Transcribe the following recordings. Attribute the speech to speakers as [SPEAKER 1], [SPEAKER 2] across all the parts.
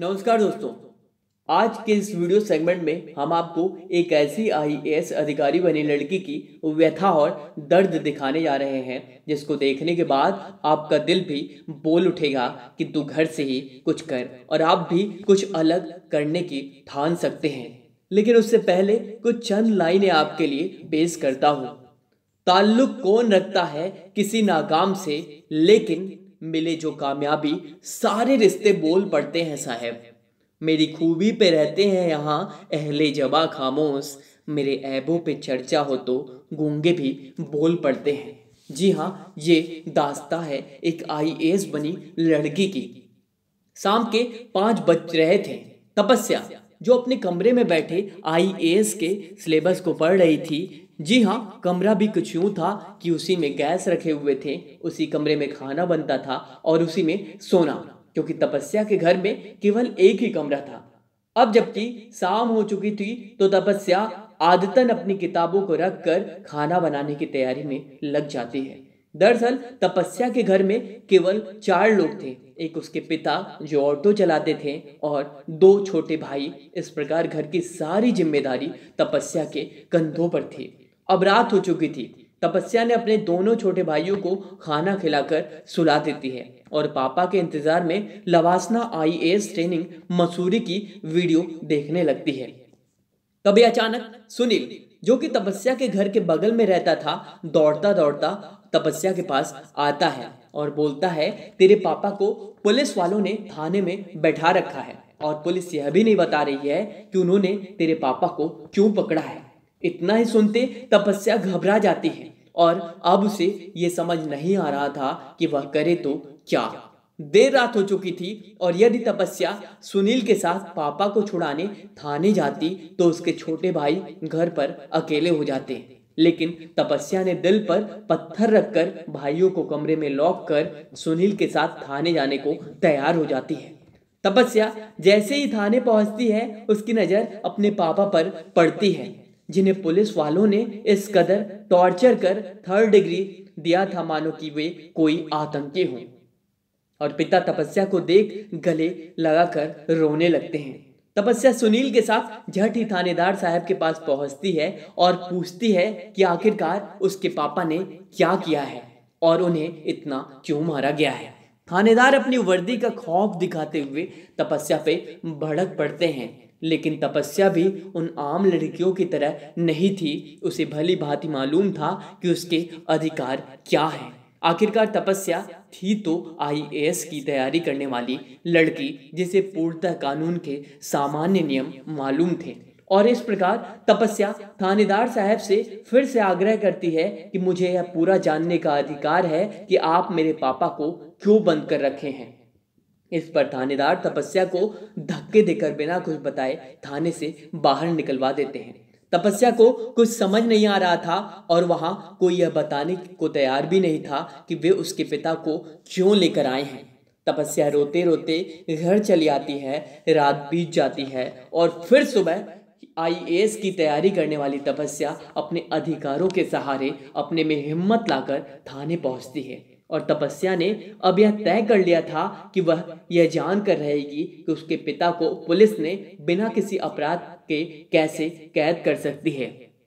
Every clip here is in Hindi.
[SPEAKER 1] नमस्कार दोस्तों आज के इस वीडियो सेगमेंट में हम आपको एक ऐसी आईएएस अधिकारी बनी लड़की की व्यथा और दर्द दिखाने जा रहे हैं जिसको देखने के बाद आपका दिल भी बोल उठेगा कि तू घर से ही कुछ कर और आप भी कुछ अलग करने की ठान सकते हैं लेकिन उससे पहले कुछ चंद लाइनें आपके लिए पेश करता हूँ ताल्लुक कौन रखता है किसी नाकाम से लेकिन मिले जो कामयाबी सारे रिश्ते बोल पड़ते हैं साहेब मेरी खूबी पे रहते हैं यहाँ अहले जबा खामोश मेरे ऐबों पे चर्चा हो तो गूंगे भी बोल पड़ते हैं जी हाँ ये दास्ता है एक एस बनी लड़की की शाम के पाँच बज रहे थे तपस्या जो अपने कमरे में बैठे एस के सिलेबस को पढ़ रही थी जी हाँ कमरा भी कुछ यूं था कि उसी में गैस रखे हुए थे उसी कमरे में खाना बनता था और उसी में सोना क्योंकि तपस्या के घर में केवल एक ही कमरा था अब जबकि शाम हो चुकी थी तो तपस्या आदतन अपनी किताबों को रख कर खाना बनाने की तैयारी में लग जाती है दरअसल तपस्या के घर में केवल चार लोग थे एक उसके पिता जो ऑटो चलाते थे और दो छोटे भाई इस प्रकार घर की सारी जिम्मेदारी तपस्या के कंधों पर थी अब रात हो चुकी थी तपस्या ने अपने दोनों छोटे भाइयों को खाना खिलाकर सुला देती है और पापा के इंतजार में लवासना आई ट्रेनिंग मसूरी की वीडियो देखने लगती है तभी अचानक सुनील जो कि तपस्या के घर के बगल में रहता था दौड़ता दौड़ता तपस्या के पास आता है और बोलता है तेरे पापा को पुलिस वालों ने थाने में बैठा रखा है और पुलिस यह भी नहीं बता रही है कि उन्होंने तेरे पापा को क्यों पकड़ा है इतना ही सुनते तपस्या घबरा जाती है और अब उसे ये समझ नहीं आ रहा था कि वह करे तो क्या देर रात हो चुकी थी और यदि तपस्या सुनील के साथ पापा को छुड़ाने थाने जाती तो उसके छोटे भाई घर पर अकेले हो जाते लेकिन तपस्या ने दिल पर पत्थर रखकर भाइयों को कमरे में लॉक कर सुनील के साथ थाने जाने को तैयार हो जाती है तपस्या जैसे ही थाने पहुंचती है उसकी नजर अपने पापा पर पड़ती है जिन्हें पुलिस वालों ने इस कदर टॉर्चर कर थर्ड डिग्री दिया था मानो कि वे कोई आतंकी हों और पिता तपस्या को देख गले लगाकर रोने लगते हैं तपस्या सुनील के साथ झट ही थानेदार साहब के पास पहुंचती है और पूछती है कि आखिरकार उसके पापा ने क्या किया है और उन्हें इतना क्यों मारा गया है थानेदार अपनी वर्दी का खौफ दिखाते हुए तपस्या पे भड़क पड़ते हैं लेकिन तपस्या भी उन आम लड़कियों की तरह नहीं थी उसे भली भांति मालूम था कि उसके अधिकार क्या हैं आखिरकार तपस्या थी तो आईएएस की तैयारी करने वाली लड़की जिसे पूर्णतः कानून के सामान्य नियम मालूम थे और इस प्रकार तपस्या थानेदार साहब से फिर से आग्रह करती है कि मुझे यह पूरा जानने का अधिकार है कि आप मेरे पापा को क्यों बंद कर रखे हैं इस पर थानेदार तपस्या को धक्के देकर बिना कुछ बताए थाने से बाहर निकलवा देते हैं तपस्या को कुछ समझ नहीं आ रहा था और वहाँ कोई यह बताने को तैयार भी नहीं था कि वे उसके पिता को क्यों लेकर आए हैं तपस्या रोते रोते घर चली आती है रात बीत जाती है और फिर सुबह आई की तैयारी करने वाली तपस्या अपने अधिकारों के सहारे अपने में हिम्मत लाकर थाने पहुंचती है और तपस्या ने अब यह तय कर लिया था कि वह यह जान कर रहेगी कि उसके पिता को पुलिस ने बिना किसी अपराध के कैसे कैद कर सकती है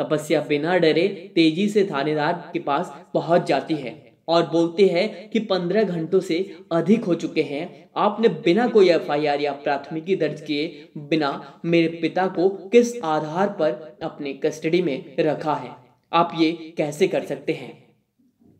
[SPEAKER 1] तपस्या बिना डरे तेजी से थानेदार के पास पहुंच जाती है और बोलते हैं कि पंद्रह घंटों से अधिक हो चुके हैं आपने बिना कोई एफ या प्राथमिकी दर्ज किए बिना मेरे पिता को किस आधार पर अपने कस्टडी में रखा है आप ये कैसे कर सकते हैं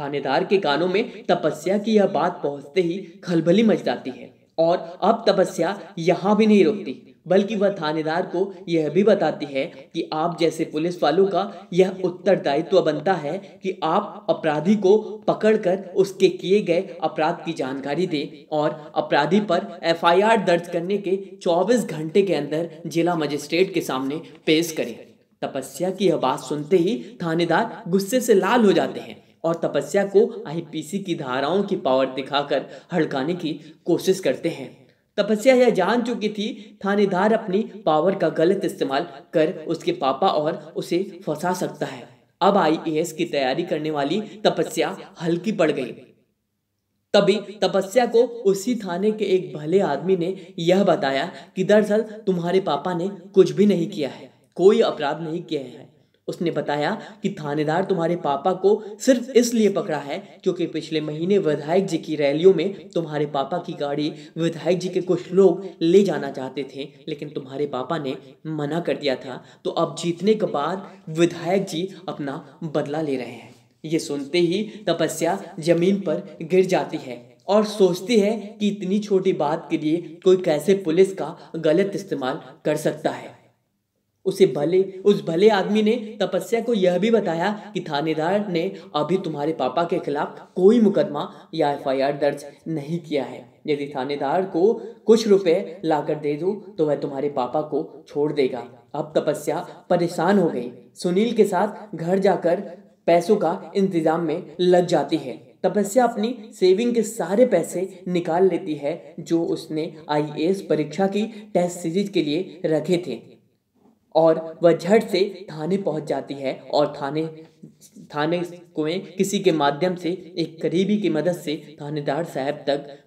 [SPEAKER 1] थानेदार के कानों में तपस्या की यह बात पहुंचते ही खलबली मच जाती है और अब तपस्या यहाँ भी नहीं रोकती बल्कि वह थानेदार को यह भी बताती है कि आप जैसे पुलिस वालों का यह उत्तरदायित्व बनता है कि आप अपराधी को पकड़कर उसके किए गए अपराध की जानकारी दें और अपराधी पर एफआईआर दर्ज करने के 24 घंटे के अंदर जिला मजिस्ट्रेट के सामने पेश करें तपस्या की यह बात सुनते ही थानेदार गुस्से से लाल हो जाते हैं और तपस्या को आईपीसी की धाराओं की पावर दिखाकर हड़काने की कोशिश करते हैं तपस्या यह जान चुकी थी थानेदार अपनी पावर का गलत इस्तेमाल कर उसके पापा और उसे फंसा सकता है अब आईएएस की तैयारी करने वाली तपस्या हल्की पड़ गई तभी तपस्या को उसी थाने के एक भले आदमी ने यह बताया कि दरअसल तुम्हारे पापा ने कुछ भी नहीं किया है कोई अपराध नहीं किया है उसने बताया कि थानेदार तुम्हारे पापा को सिर्फ इसलिए पकड़ा है क्योंकि पिछले महीने विधायक जी की रैलियों में तुम्हारे पापा की गाड़ी विधायक जी के कुछ लोग ले जाना चाहते थे लेकिन तुम्हारे पापा ने मना कर दिया था तो अब जीतने के बाद विधायक जी अपना बदला ले रहे हैं ये सुनते ही तपस्या जमीन पर गिर जाती है और सोचती है कि इतनी छोटी बात के लिए कोई कैसे पुलिस का गलत इस्तेमाल कर सकता है उसे भले उस भले आदमी ने तपस्या को यह भी बताया कि थानेदार ने अभी तुम्हारे पापा के खिलाफ कोई मुकदमा या एफआईआर दर्ज नहीं किया है यदि थानेदार को कुछ रुपए लाकर दे दो तो वह तुम्हारे पापा को छोड़ देगा अब तपस्या परेशान हो गई सुनील के साथ घर जाकर पैसों का इंतजाम में लग जाती है तपस्या अपनी सेविंग के सारे पैसे निकाल लेती है जो उसने आईएएस परीक्षा की टेस्ट सीरीज के लिए रखे थे और वह झट से थाने पहुंच जाती है और थाने थाने कुएं किसी के माध्यम से एक करीबी की मदद से थानेदार साहब तक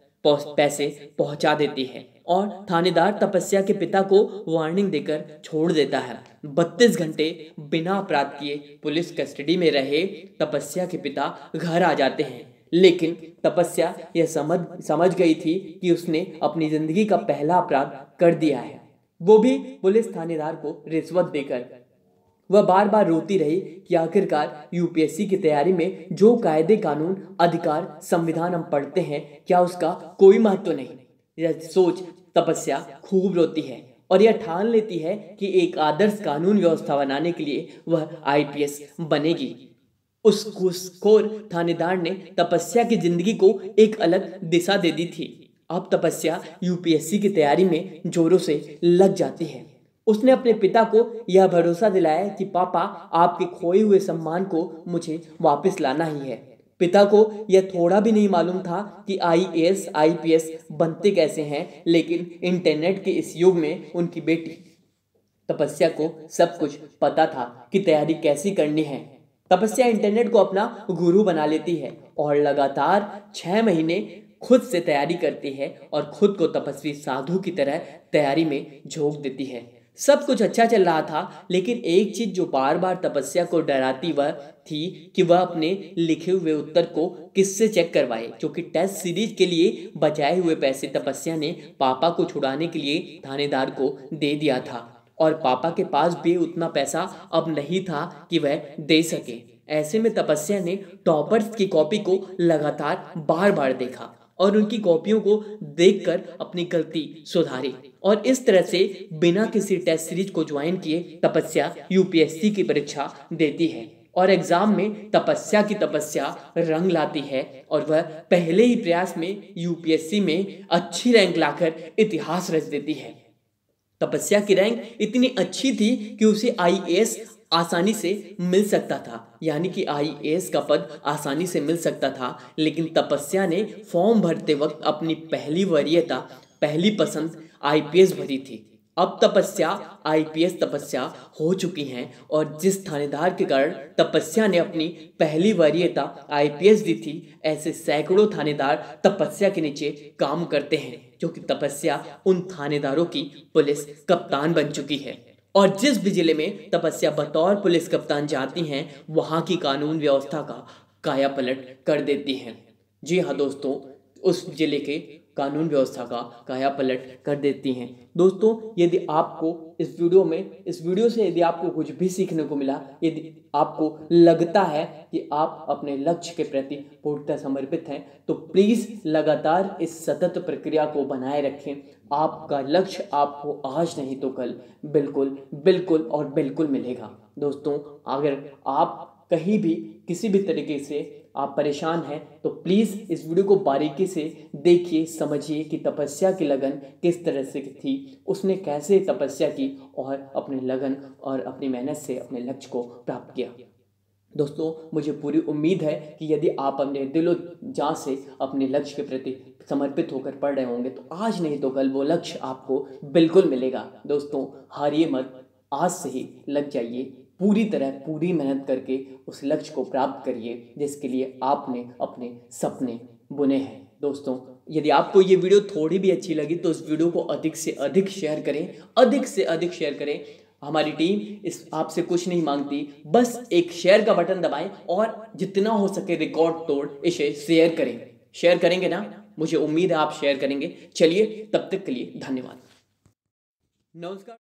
[SPEAKER 1] पैसे पहुंचा देती है और थानेदार तपस्या के पिता को वार्निंग देकर छोड़ देता है बत्तीस घंटे बिना अपराध किए पुलिस कस्टडी में रहे तपस्या के पिता घर आ जाते हैं लेकिन तपस्या यह समझ समझ गई थी कि उसने अपनी ज़िंदगी का पहला अपराध कर दिया है वो भी पुलिस थानेदार को रिश्वत देकर वह बार बार रोती रही कि आखिरकार यूपीएससी की तैयारी में जो कायदे कानून अधिकार संविधान हम पढ़ते हैं क्या उसका कोई महत्व तो नहीं यह सोच तपस्या खूब रोती है और यह ठान लेती है कि एक आदर्श कानून व्यवस्था बनाने के लिए वह आईपीएस बनेगी उस घुसखोर थानेदार ने तपस्या की जिंदगी को एक अलग दिशा दे दी थी अब तपस्या यूपीएससी की तैयारी में जोरों से लग जाती है उसने अपने पिता को यह भरोसा दिलाया कि पापा आपके खोए हुए सम्मान को मुझे वापस लाना ही है पिता को यह थोड़ा भी नहीं मालूम था कि I I A S P S बनते कैसे हैं लेकिन इंटरनेट के इस युग में उनकी बेटी तपस्या को सब कुछ पता था कि तैयारी कैसी करनी है तपस्या इंटरनेट को अपना गुरु बना लेती है और लगातार छः महीने खुद से तैयारी करती है और खुद को तपस्वी साधु की तरह तैयारी में झोंक देती है सब कुछ अच्छा चल रहा था लेकिन एक चीज जो बार बार तपस्या को डराती वह थी कि वह अपने लिखे हुए उत्तर को किससे चेक करवाए क्योंकि टेस्ट सीरीज के लिए बचाए हुए पैसे तपस्या ने पापा को छुड़ाने के लिए थानेदार को दे दिया था और पापा के पास भी उतना पैसा अब नहीं था कि वह दे सके ऐसे में तपस्या ने टॉपर्स की कॉपी को लगातार बार बार देखा और उनकी कॉपियों को देखकर अपनी गलती सुधारी और इस तरह से बिना किसी टेस्ट सीरीज को ज्वाइन किए तपस्या यूपीएससी की परीक्षा देती है और एग्जाम में तपस्या की तपस्या रंग लाती है और वह पहले ही प्रयास में यूपीएससी में अच्छी रैंक लाकर इतिहास रच देती है तपस्या की रैंक इतनी अच्छी थी कि उसे आईएएस आसानी से मिल सकता था यानी कि आई का पद आसानी से मिल सकता था लेकिन तपस्या ने फॉर्म भरते वक्त अपनी पहली वरीयता पहली पसंद आईपीएस भरी थी अब तपस्या आईपीएस तपस्या हो चुकी हैं और जिस थानेदार के कारण तपस्या ने अपनी पहली वरीयता आईपीएस दी थी ऐसे सैकड़ों थानेदार तपस्या के नीचे काम करते हैं क्योंकि तपस्या उन थानेदारों की पुलिस कप्तान बन चुकी है और जिस भी जिले में तपस्या बतौर पुलिस कप्तान जाती हैं वहाँ की कानून व्यवस्था का काया पलट कर देती हैं जी हाँ दोस्तों उस जिले के कानून व्यवस्था का काया पलट कर देती हैं दोस्तों यदि आपको इस वीडियो में इस वीडियो से यदि आपको कुछ भी सीखने को मिला यदि आपको लगता है कि आप अपने लक्ष्य के प्रति पूर्णतः समर्पित हैं तो प्लीज़ लगातार इस सतत प्रक्रिया को बनाए रखें आपका लक्ष्य आपको आज नहीं तो कल बिल्कुल बिल्कुल और बिल्कुल मिलेगा दोस्तों अगर आप कहीं भी किसी भी तरीके से आप परेशान हैं तो प्लीज़ इस वीडियो को बारीकी से देखिए समझिए कि तपस्या की लगन किस तरह से थी उसने कैसे तपस्या की और अपने लगन और अपनी मेहनत से अपने लक्ष्य को प्राप्त किया दोस्तों मुझे पूरी उम्मीद है कि यदि आप अपने दिलो जान से अपने लक्ष्य के प्रति समर्पित होकर पढ़ रहे होंगे तो आज नहीं तो कल वो लक्ष्य आपको बिल्कुल मिलेगा दोस्तों हारिए मत आज से ही लग जाइए पूरी तरह पूरी मेहनत करके उस लक्ष्य को प्राप्त करिए जिसके लिए आपने अपने सपने बुने हैं दोस्तों यदि आपको ये वीडियो थोड़ी भी अच्छी लगी तो उस वीडियो को अधिक से अधिक शेयर करें अधिक से अधिक शेयर करें हमारी टीम इस आपसे कुछ नहीं मांगती बस एक शेयर का बटन दबाएं और जितना हो सके रिकॉर्ड तोड़ इसे शेयर करें शेयर करेंगे ना मुझे उम्मीद है आप शेयर करेंगे चलिए तब तक के लिए धन्यवाद नमस्कार